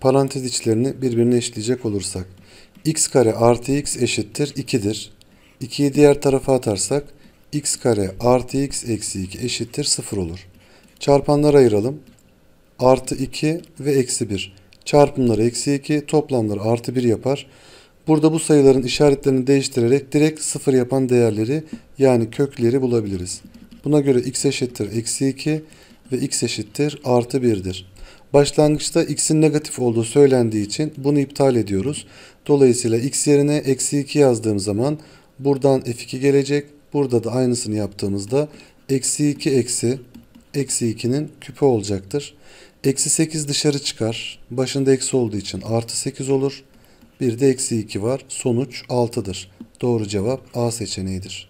parantez içlerini birbirine eşleyecek olursak x kare artı x eşittir 2'dir. 2'yi diğer tarafa atarsak x kare artı x eksi 2 eşittir 0 olur. Çarpanlara ayıralım. Artı 2 ve eksi 1. Çarpımları eksi 2, toplamları artı 1 yapar. Burada bu sayıların işaretlerini değiştirerek direkt 0 yapan değerleri yani kökleri bulabiliriz. Buna göre x eşittir eksi 2 ve x eşittir artı 1'dir. Başlangıçta x'in negatif olduğu söylendiği için bunu iptal ediyoruz. Dolayısıyla x yerine eksi 2 yazdığım zaman buradan f2 gelecek. Burada da aynısını yaptığımızda eksi 2 eksi eksi 2'nin küpü olacaktır. Eksi 8 dışarı çıkar. Başında eksi olduğu için artı 8 olur. Bir de eksi 2 var. Sonuç 6'dır. Doğru cevap A seçeneğidir.